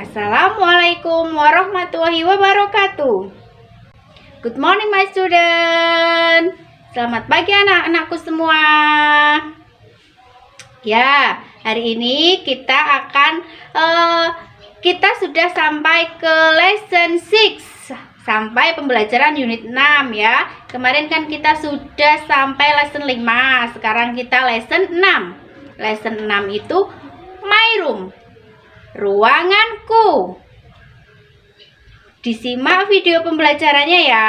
Assalamualaikum warahmatullahi wabarakatuh. Good morning my student. Selamat pagi anak-anakku semua. Ya, hari ini kita akan uh, kita sudah sampai ke lesson 6 sampai pembelajaran unit 6 ya. Kemarin kan kita sudah sampai lesson 5, sekarang kita lesson 6. Lesson 6 itu my room ruanganku. Disimak video pembelajarannya ya.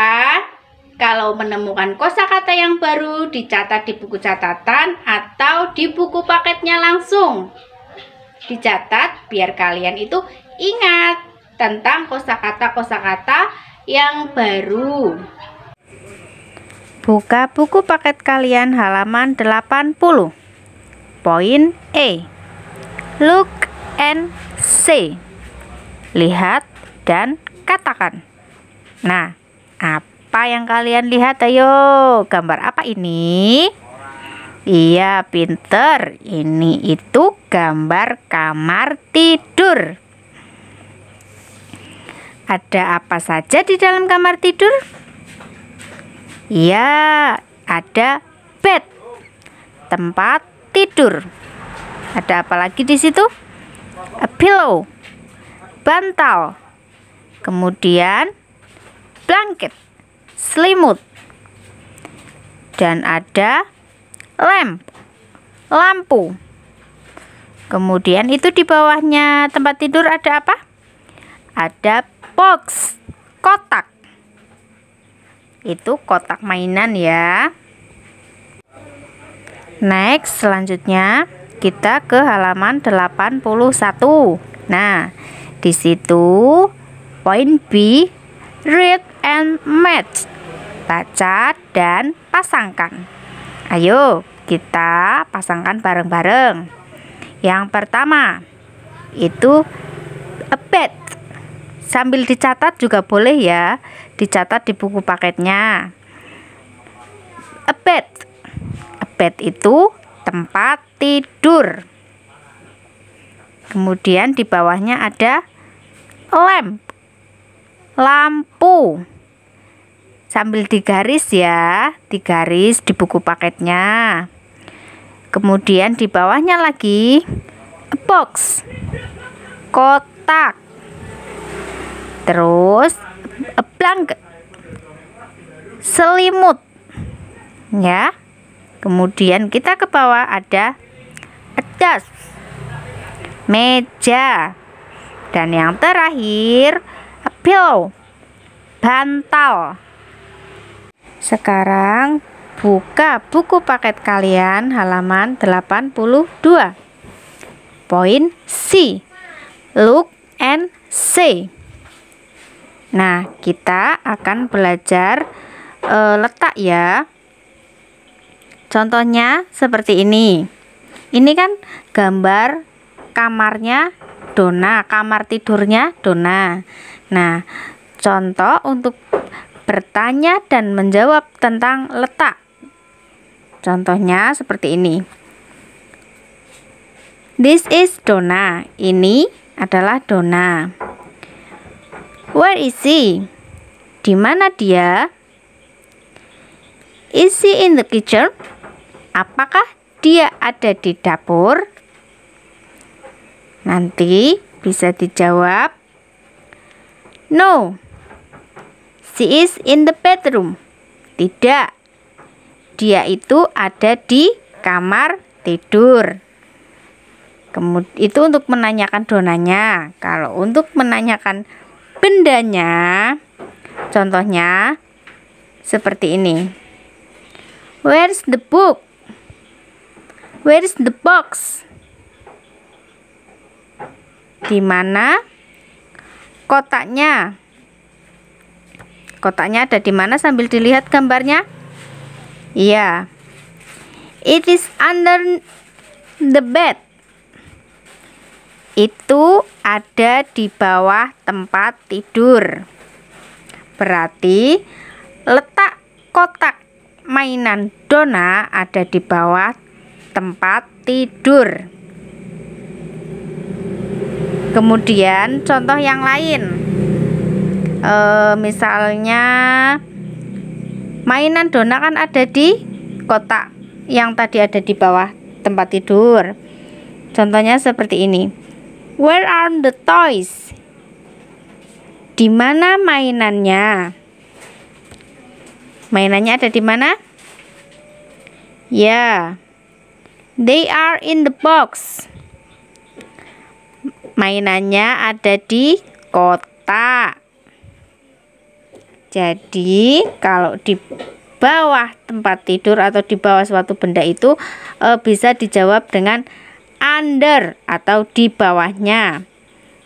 Kalau menemukan kosakata yang baru, dicatat di buku catatan atau di buku paketnya langsung. Dicatat biar kalian itu ingat tentang kosakata-kosakata yang baru. Buka buku paket kalian halaman 80. Poin E. Look and C. Lihat dan katakan. Nah, apa yang kalian lihat? Ayo, gambar apa ini? Iya, pinter. Ini itu gambar kamar tidur. Ada apa saja di dalam kamar tidur? Iya, ada bed, tempat tidur. Ada apa lagi di situ? a pillow, bantal. Kemudian blanket, selimut. Dan ada lamp, lampu. Kemudian itu di bawahnya tempat tidur ada apa? Ada box, kotak. Itu kotak mainan ya. Next, selanjutnya kita ke halaman 81. Nah, di situ poin B read and match. Baca dan pasangkan. Ayo, kita pasangkan bareng-bareng. Yang pertama itu a bed. Sambil dicatat juga boleh ya. Dicatat di buku paketnya. A bed. A bed itu tempat tidur. Kemudian di bawahnya ada lamp. Lampu. Sambil digaris ya, digaris di buku paketnya. Kemudian di bawahnya lagi box. Kotak. Terus a blanket. Selimut. Ya kemudian kita ke bawah ada atas meja dan yang terakhir pillow bantal sekarang buka buku paket kalian halaman 82 poin C look and see nah kita akan belajar uh, letak ya Contohnya seperti ini. Ini kan gambar kamarnya Dona, kamar tidurnya Dona. Nah, contoh untuk bertanya dan menjawab tentang letak. Contohnya seperti ini. This is Dona. Ini adalah Dona. Where is she? Di mana dia? Is she in the kitchen? Apakah dia ada di dapur? Nanti bisa dijawab No. She is in the bedroom. Tidak. Dia itu ada di kamar tidur. Kemudian itu untuk menanyakan donanya. Kalau untuk menanyakan bendanya, contohnya seperti ini. Where's the book? Where is the box? Di mana kotaknya? Kotaknya ada di mana sambil dilihat gambarnya? Iya. Yeah. It is under the bed. Itu ada di bawah tempat tidur. Berarti letak kotak mainan Dona ada di bawah tempat tidur. Kemudian contoh yang lain, e, misalnya mainan dona kan ada di kotak yang tadi ada di bawah tempat tidur. Contohnya seperti ini. Where are the toys? Di mana mainannya? Mainannya ada di mana? Ya, They are in the box. Mainannya ada di kotak. Jadi, kalau di bawah tempat tidur atau di bawah suatu benda itu e, bisa dijawab dengan under atau di bawahnya.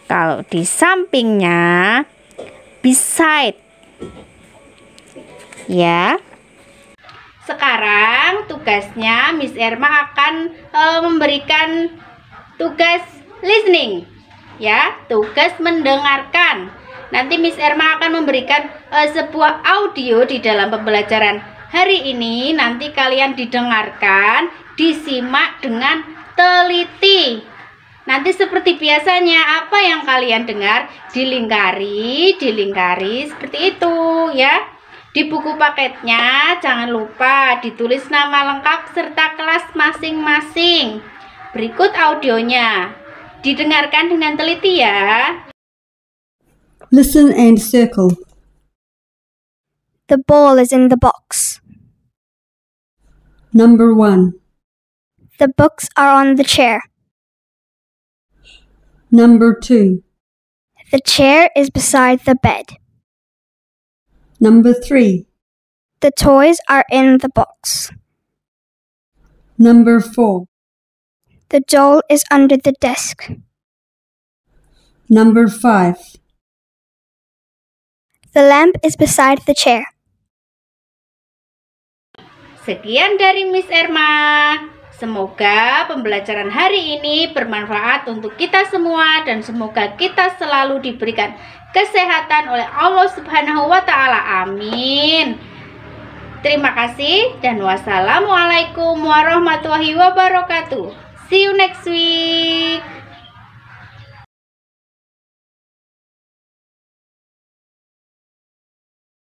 Kalau di sampingnya beside. Ya. Sekarang tugasnya Miss Irma akan e, memberikan tugas listening ya, tugas mendengarkan. Nanti Miss Irma akan memberikan e, sebuah audio di dalam pembelajaran hari ini. Nanti kalian didengarkan, disimak dengan teliti. Nanti seperti biasanya apa yang kalian dengar dilingkari, dilingkari seperti itu ya. Di buku paketnya jangan lupa ditulis nama lengkap serta kelas masing-masing. Berikut audionya. Didengarkan dengan teliti ya. Listen and circle. The ball is in the box. Number one. The books are on the chair. Number two. The chair is beside the bed. Number three. The toys are in the box. Number four. The doll is under the desk. Number five. The lamp is beside the chair. Sekian dari Miss Erma. Semoga pembelajaran hari ini bermanfaat untuk kita semua dan semoga kita selalu diberikan kesehatan oleh Allah Subhanahu wa taala. Amin. Terima kasih dan wassalamualaikum warahmatullahi wabarakatuh. See you next week.